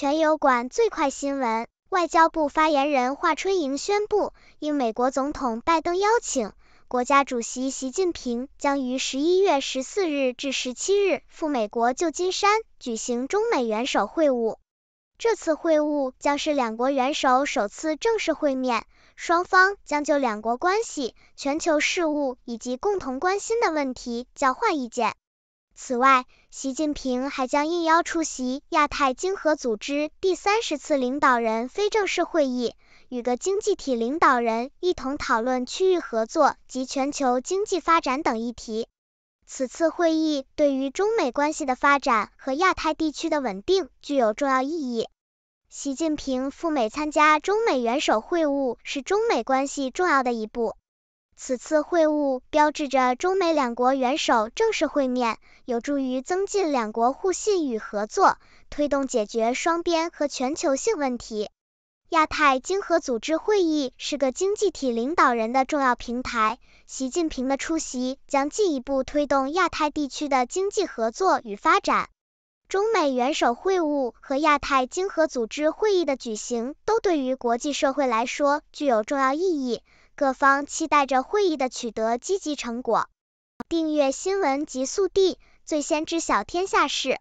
全油管最快新闻：外交部发言人华春莹宣布，应美国总统拜登邀请，国家主席习近平将于十一月十四日至十七日赴美国旧金山举行中美元首会晤。这次会晤将是两国元首首次正式会面，双方将就两国关系、全球事务以及共同关心的问题交换意见。此外，习近平还将应邀出席亚太经合组织第三十次领导人非正式会议，与各经济体领导人一同讨论区域合作及全球经济发展等议题。此次会议对于中美关系的发展和亚太地区的稳定具有重要意义。习近平赴美参加中美元首会晤是中美关系重要的一步。此次会晤标志着中美两国元首正式会面，有助于增进两国互信与合作，推动解决双边和全球性问题。亚太经合组织会议是个经济体领导人的重要平台，习近平的出席将进一步推动亚太地区的经济合作与发展。中美元首会晤和亚太经合组织会议的举行都对于国际社会来说具有重要意义。各方期待着会议的取得积极成果。订阅新闻极速递，最先知晓天下事。